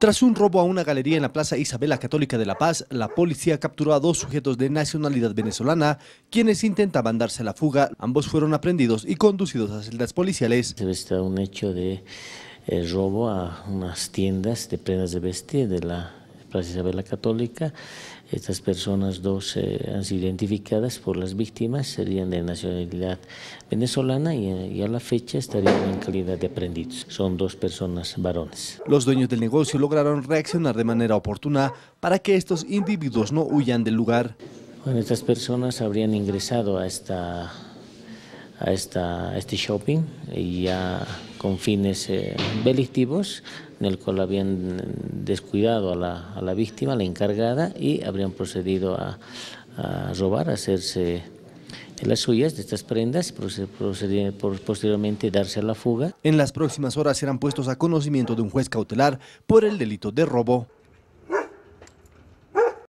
Tras un robo a una galería en la Plaza Isabela Católica de La Paz, la policía capturó a dos sujetos de nacionalidad venezolana, quienes intentaban darse la fuga. Ambos fueron aprendidos y conducidos a celdas policiales. Se está un hecho de eh, robo a unas tiendas de prendas de vestir de la Plaza Isabel la Católica. Estas personas dos eh, han sido identificadas por las víctimas, serían de nacionalidad venezolana y, eh, a la fecha estarían en calidad de aprendiz. Son dos personas varones. Los dueños del negocio lograron reaccionar de manera oportuna para que estos individuos no huyan del lugar. Bueno, estas personas habrían ingresado a esta a, esta, este shopping y ya con fines eh, delictivos, en el cual habían descuidado a la, víctima, la encargada, y habrían procedido a, robar, a hacerse las suyas de estas prendas y posteriormente darse a la fuga. En las próximas horas serán puestos a conocimiento de un juez cautelar por el delito de robo.